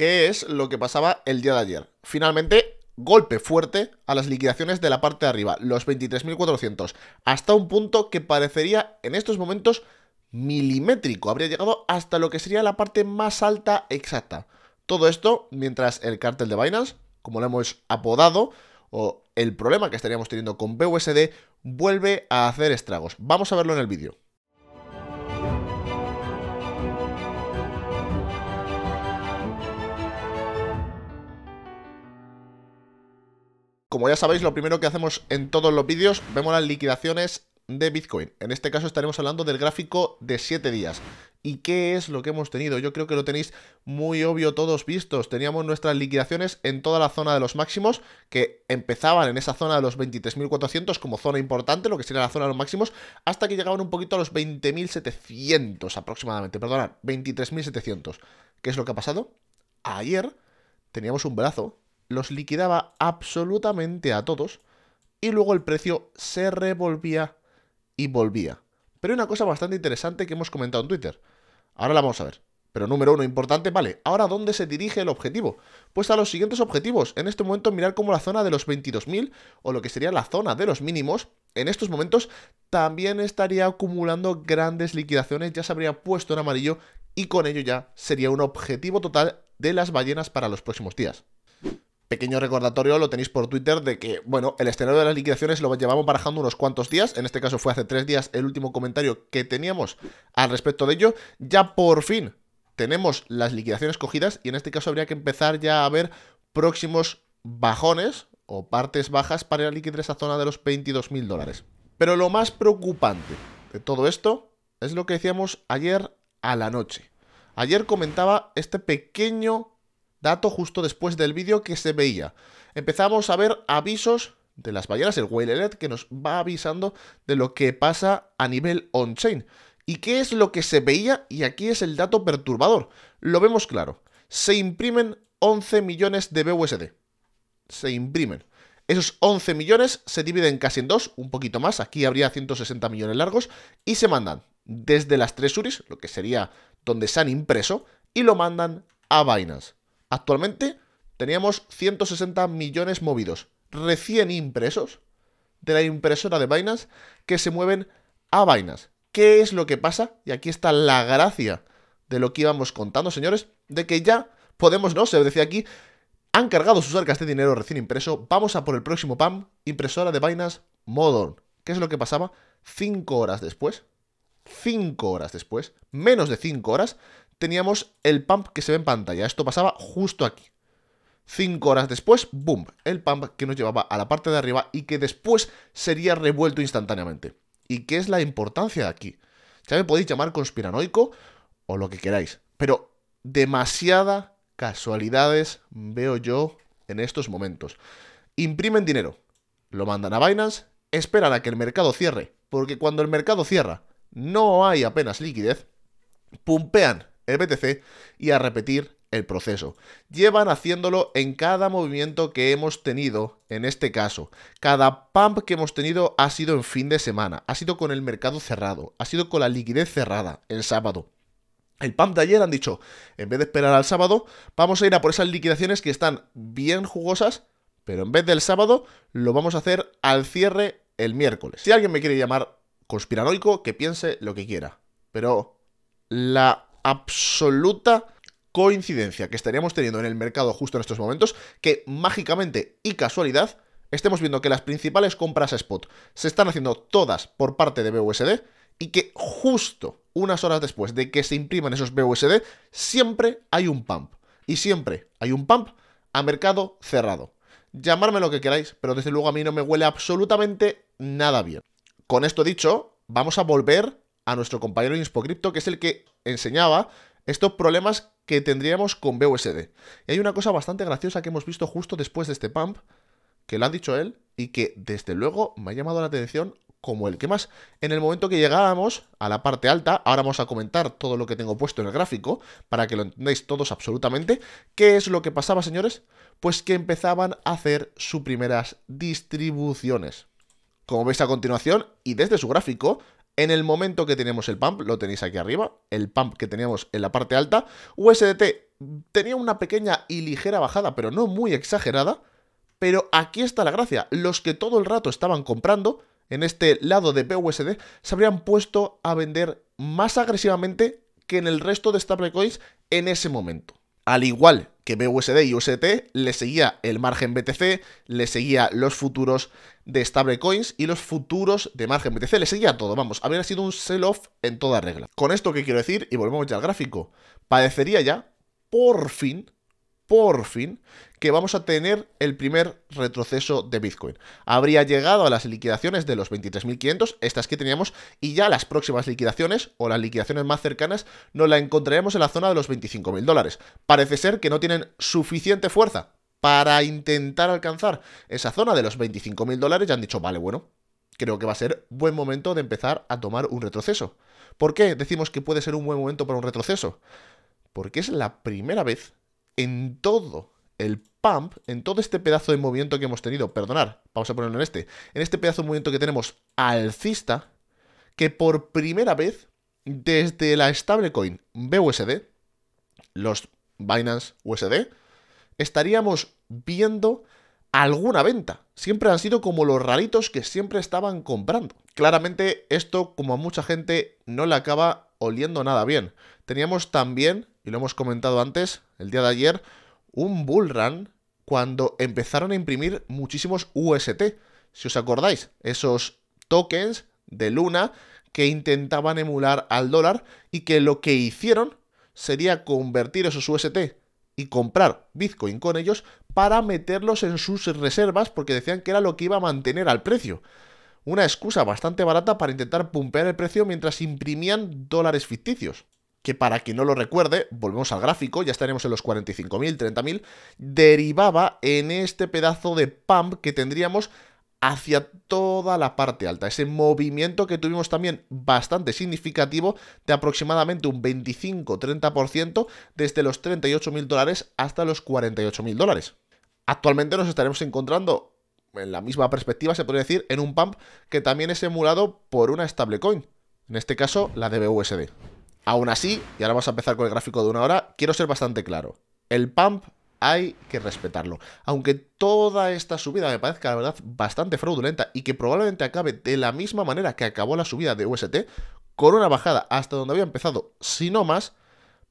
que es lo que pasaba el día de ayer. Finalmente, golpe fuerte a las liquidaciones de la parte de arriba, los 23.400, hasta un punto que parecería en estos momentos milimétrico, habría llegado hasta lo que sería la parte más alta exacta. Todo esto mientras el cártel de Binance, como lo hemos apodado, o el problema que estaríamos teniendo con BUSD, vuelve a hacer estragos. Vamos a verlo en el vídeo. como ya sabéis, lo primero que hacemos en todos los vídeos, vemos las liquidaciones de Bitcoin. En este caso estaremos hablando del gráfico de 7 días. ¿Y qué es lo que hemos tenido? Yo creo que lo tenéis muy obvio todos vistos. Teníamos nuestras liquidaciones en toda la zona de los máximos, que empezaban en esa zona de los 23.400 como zona importante, lo que sería la zona de los máximos, hasta que llegaban un poquito a los 20.700 aproximadamente, perdonad, 23.700. ¿Qué es lo que ha pasado? Ayer teníamos un brazo los liquidaba absolutamente a todos y luego el precio se revolvía y volvía. Pero hay una cosa bastante interesante que hemos comentado en Twitter. Ahora la vamos a ver. Pero número uno, importante, vale, ahora ¿dónde se dirige el objetivo? Pues a los siguientes objetivos. En este momento mirar cómo la zona de los 22.000 o lo que sería la zona de los mínimos, en estos momentos también estaría acumulando grandes liquidaciones, ya se habría puesto en amarillo y con ello ya sería un objetivo total de las ballenas para los próximos días pequeño recordatorio lo tenéis por Twitter de que, bueno, el escenario de las liquidaciones lo llevamos barajando unos cuantos días. En este caso fue hace tres días el último comentario que teníamos al respecto de ello. Ya por fin tenemos las liquidaciones cogidas y en este caso habría que empezar ya a ver próximos bajones o partes bajas para ir a liquidar esa zona de los 22.000 dólares. Pero lo más preocupante de todo esto es lo que decíamos ayer a la noche. Ayer comentaba este pequeño dato justo después del vídeo que se veía. Empezamos a ver avisos de las ballenas, el Alert que nos va avisando de lo que pasa a nivel on-chain. ¿Y qué es lo que se veía? Y aquí es el dato perturbador. Lo vemos claro. Se imprimen 11 millones de BUSD. Se imprimen. Esos 11 millones se dividen casi en dos, un poquito más, aquí habría 160 millones largos, y se mandan desde las tres URIs, lo que sería donde se han impreso, y lo mandan a Binance. Actualmente teníamos 160 millones movidos, recién impresos, de la impresora de vainas que se mueven a vainas. ¿Qué es lo que pasa? Y aquí está la gracia de lo que íbamos contando, señores, de que ya podemos, ¿no? Se decía aquí, han cargado sus arcas de dinero recién impreso, vamos a por el próximo PAM, impresora de vainas Modern. ¿Qué es lo que pasaba? Cinco horas después, cinco horas después, menos de cinco horas, teníamos el pump que se ve en pantalla. Esto pasaba justo aquí. Cinco horas después, boom, el pump que nos llevaba a la parte de arriba y que después sería revuelto instantáneamente. ¿Y qué es la importancia de aquí? Ya me podéis llamar conspiranoico o lo que queráis, pero demasiadas casualidades veo yo en estos momentos. Imprimen dinero, lo mandan a Binance, esperan a que el mercado cierre, porque cuando el mercado cierra no hay apenas liquidez, pumpean el BTC y a repetir el proceso. Llevan haciéndolo en cada movimiento que hemos tenido, en este caso. Cada pump que hemos tenido ha sido en fin de semana, ha sido con el mercado cerrado, ha sido con la liquidez cerrada el sábado. El pump de ayer han dicho, en vez de esperar al sábado, vamos a ir a por esas liquidaciones que están bien jugosas, pero en vez del sábado lo vamos a hacer al cierre el miércoles. Si alguien me quiere llamar conspiranoico, que piense lo que quiera. Pero la absoluta coincidencia que estaríamos teniendo en el mercado justo en estos momentos, que mágicamente y casualidad estemos viendo que las principales compras a spot se están haciendo todas por parte de BUSD y que justo unas horas después de que se impriman esos BUSD, siempre hay un pump. Y siempre hay un pump a mercado cerrado. Llamarme lo que queráis, pero desde luego a mí no me huele absolutamente nada bien. Con esto dicho, vamos a volver a nuestro compañero InspoCrypto, que es el que enseñaba estos problemas que tendríamos con BUSD. Y hay una cosa bastante graciosa que hemos visto justo después de este pump, que lo ha dicho él, y que desde luego me ha llamado la atención como el que más. En el momento que llegábamos a la parte alta, ahora vamos a comentar todo lo que tengo puesto en el gráfico, para que lo entendáis todos absolutamente. ¿Qué es lo que pasaba, señores? Pues que empezaban a hacer sus primeras distribuciones. Como veis a continuación, y desde su gráfico, en el momento que teníamos el pump, lo tenéis aquí arriba, el pump que teníamos en la parte alta, USDT tenía una pequeña y ligera bajada, pero no muy exagerada, pero aquí está la gracia, los que todo el rato estaban comprando en este lado de PUSD se habrían puesto a vender más agresivamente que en el resto de stablecoins en ese momento. Al igual que BUSD y UST le seguía el margen BTC, le seguía los futuros de stablecoins y los futuros de margen BTC, le seguía todo, vamos, habría sido un sell-off en toda regla. Con esto que quiero decir, y volvemos ya al gráfico, padecería ya, por fin, por fin que vamos a tener el primer retroceso de Bitcoin. Habría llegado a las liquidaciones de los 23.500, estas que teníamos, y ya las próximas liquidaciones o las liquidaciones más cercanas nos la encontraremos en la zona de los 25.000 dólares. Parece ser que no tienen suficiente fuerza para intentar alcanzar esa zona de los 25.000 dólares Ya han dicho, vale, bueno, creo que va a ser buen momento de empezar a tomar un retroceso. ¿Por qué decimos que puede ser un buen momento para un retroceso? Porque es la primera vez en todo el pump, en todo este pedazo de movimiento que hemos tenido, perdonar, vamos a ponerlo en este, en este pedazo de movimiento que tenemos alcista, que por primera vez desde la stablecoin BUSD, los Binance USD, estaríamos viendo alguna venta. Siempre han sido como los raritos que siempre estaban comprando. Claramente esto, como a mucha gente, no le acaba oliendo nada bien. Teníamos también y lo hemos comentado antes, el día de ayer, un bull run cuando empezaron a imprimir muchísimos UST. Si os acordáis, esos tokens de Luna que intentaban emular al dólar y que lo que hicieron sería convertir esos UST y comprar Bitcoin con ellos para meterlos en sus reservas porque decían que era lo que iba a mantener al precio. Una excusa bastante barata para intentar pumpear el precio mientras imprimían dólares ficticios que para quien no lo recuerde, volvemos al gráfico, ya estaremos en los 45.000, 30.000, derivaba en este pedazo de pump que tendríamos hacia toda la parte alta. Ese movimiento que tuvimos también bastante significativo de aproximadamente un 25-30% desde los 38.000 dólares hasta los 48.000 dólares. Actualmente nos estaremos encontrando en la misma perspectiva, se podría decir, en un pump que también es emulado por una stablecoin, en este caso la de BUSD. Aún así, y ahora vamos a empezar con el gráfico de una hora, quiero ser bastante claro. El pump hay que respetarlo. Aunque toda esta subida me parezca, la verdad, bastante fraudulenta y que probablemente acabe de la misma manera que acabó la subida de UST, con una bajada hasta donde había empezado, si no más,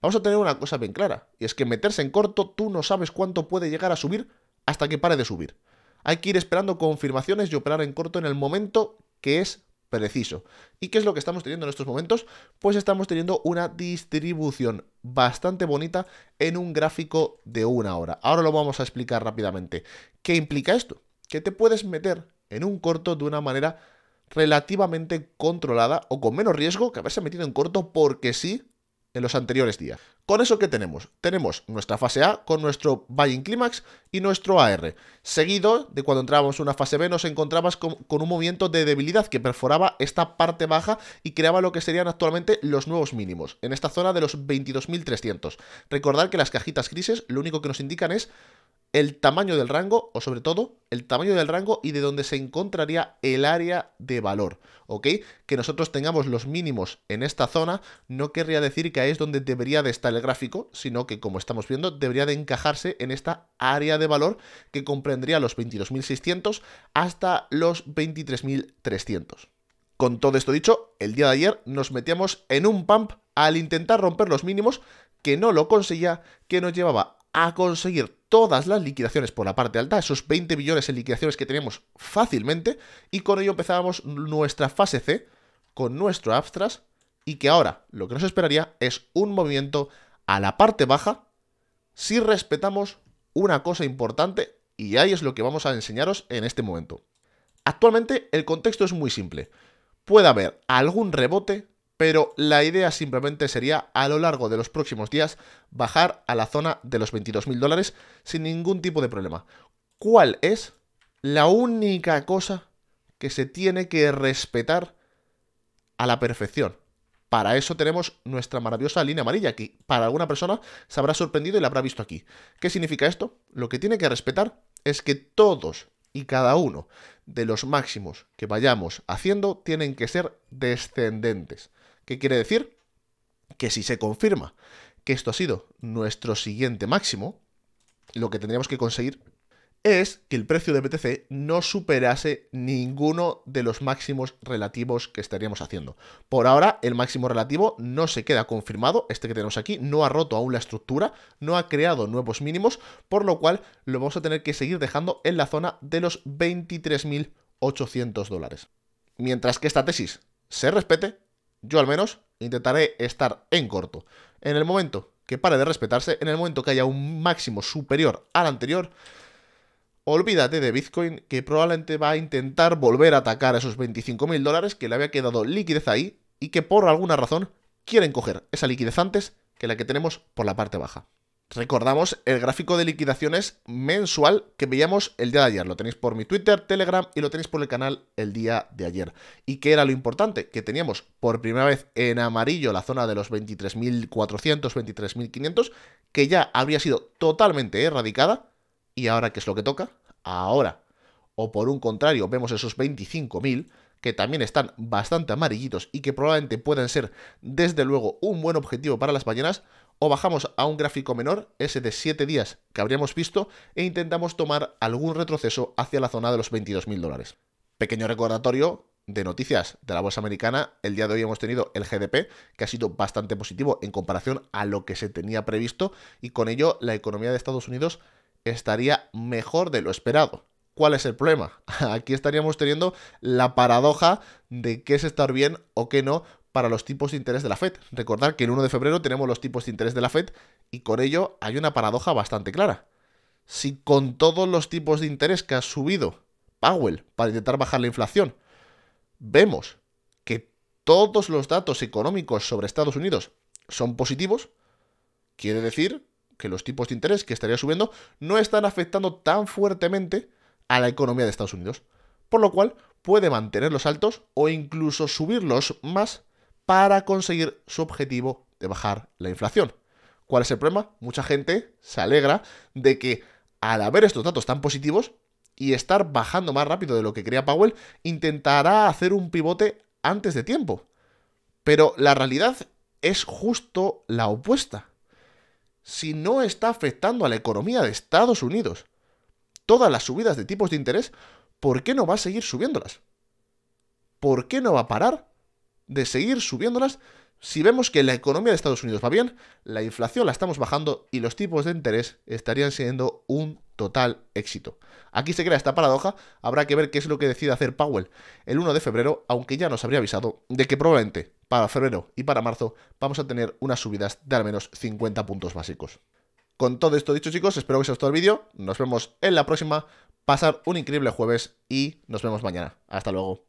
vamos a tener una cosa bien clara. Y es que meterse en corto, tú no sabes cuánto puede llegar a subir hasta que pare de subir. Hay que ir esperando confirmaciones y operar en corto en el momento que es preciso. ¿Y qué es lo que estamos teniendo en estos momentos? Pues estamos teniendo una distribución bastante bonita en un gráfico de una hora. Ahora lo vamos a explicar rápidamente. ¿Qué implica esto? Que te puedes meter en un corto de una manera relativamente controlada o con menos riesgo que haberse metido en corto porque sí en los anteriores días. Con eso que tenemos, tenemos nuestra fase A con nuestro buying climax y nuestro AR. Seguido de cuando entrábamos en una fase B nos encontrabas con, con, un movimiento de debilidad que perforaba esta parte baja y creaba lo que serían actualmente los nuevos mínimos, en esta zona de los 22.300. Recordad que las cajitas grises lo único que nos indican es el tamaño del rango, o sobre todo, el tamaño del rango y de donde se encontraría el área de valor, ¿ok? Que nosotros tengamos los mínimos en esta zona no querría decir que ahí es donde debería de estar el gráfico, sino que, como estamos viendo, debería de encajarse en esta área de valor que comprendría los 22.600 hasta los 23.300. Con todo esto dicho, el día de ayer nos metíamos en un pump al intentar romper los mínimos, que no lo conseguía, que nos llevaba a conseguir todas las liquidaciones por la parte alta, esos 20 billones en liquidaciones que teníamos fácilmente, y con ello empezábamos nuestra fase C con nuestro abstras, y que ahora lo que nos esperaría es un movimiento a la parte baja si respetamos una cosa importante, y ahí es lo que vamos a enseñaros en este momento. Actualmente el contexto es muy simple. Puede haber algún rebote pero la idea simplemente sería a lo largo de los próximos días bajar a la zona de los 22.000 dólares sin ningún tipo de problema. ¿Cuál es la única cosa que se tiene que respetar a la perfección? Para eso tenemos nuestra maravillosa línea amarilla que para alguna persona se habrá sorprendido y la habrá visto aquí. ¿Qué significa esto? Lo que tiene que respetar es que todos y cada uno de los máximos que vayamos haciendo tienen que ser descendentes. ¿Qué quiere decir? Que si se confirma que esto ha sido nuestro siguiente máximo, lo que tendríamos que conseguir es que el precio de BTC no superase ninguno de los máximos relativos que estaríamos haciendo. Por ahora, el máximo relativo no se queda confirmado, este que tenemos aquí, no ha roto aún la estructura, no ha creado nuevos mínimos, por lo cual lo vamos a tener que seguir dejando en la zona de los 23.800 dólares. Mientras que esta tesis se respete, yo al menos intentaré estar en corto. En el momento que pare de respetarse, en el momento que haya un máximo superior al anterior, olvídate de Bitcoin que probablemente va a intentar volver a atacar esos 25.000 dólares que le había quedado liquidez ahí y que por alguna razón quieren coger esa liquidez antes que la que tenemos por la parte baja. Recordamos el gráfico de liquidaciones mensual que veíamos el día de ayer. Lo tenéis por mi Twitter, Telegram y lo tenéis por el canal el día de ayer. ¿Y qué era lo importante? Que teníamos por primera vez en amarillo la zona de los 23.400, 23.500, que ya habría sido totalmente erradicada. ¿Y ahora qué es lo que toca? Ahora, o por un contrario, vemos esos 25.000 que también están bastante amarillitos y que probablemente puedan ser desde luego un buen objetivo para las ballenas, o bajamos a un gráfico menor, ese de 7 días que habríamos visto, e intentamos tomar algún retroceso hacia la zona de los 22.000 dólares. Pequeño recordatorio de noticias de la bolsa americana, el día de hoy hemos tenido el GDP, que ha sido bastante positivo en comparación a lo que se tenía previsto, y con ello la economía de Estados Unidos estaría mejor de lo esperado. ¿Cuál es el problema? Aquí estaríamos teniendo la paradoja de qué es estar bien o qué no para los tipos de interés de la Fed. Recordad que el 1 de febrero tenemos los tipos de interés de la Fed y con ello hay una paradoja bastante clara. Si con todos los tipos de interés que ha subido Powell para intentar bajar la inflación, vemos que todos los datos económicos sobre Estados Unidos son positivos, quiere decir que los tipos de interés que estaría subiendo no están afectando tan fuertemente a la economía de Estados Unidos. Por lo cual puede mantenerlos altos o incluso subirlos más para conseguir su objetivo de bajar la inflación. ¿Cuál es el problema? Mucha gente se alegra de que al haber estos datos tan positivos y estar bajando más rápido de lo que creía Powell, intentará hacer un pivote antes de tiempo. Pero la realidad es justo la opuesta. Si no está afectando a la economía de Estados Unidos todas las subidas de tipos de interés, ¿por qué no va a seguir subiéndolas? ¿Por qué no va a parar de seguir subiéndolas si vemos que la economía de Estados Unidos va bien, la inflación la estamos bajando y los tipos de interés estarían siendo un total éxito. Aquí se crea esta paradoja, habrá que ver qué es lo que decide hacer Powell el 1 de febrero, aunque ya nos habría avisado de que probablemente para febrero y para marzo vamos a tener unas subidas de al menos 50 puntos básicos. Con todo esto dicho chicos, espero que os haya gustado el vídeo, nos vemos en la próxima, pasar un increíble jueves y nos vemos mañana. Hasta luego.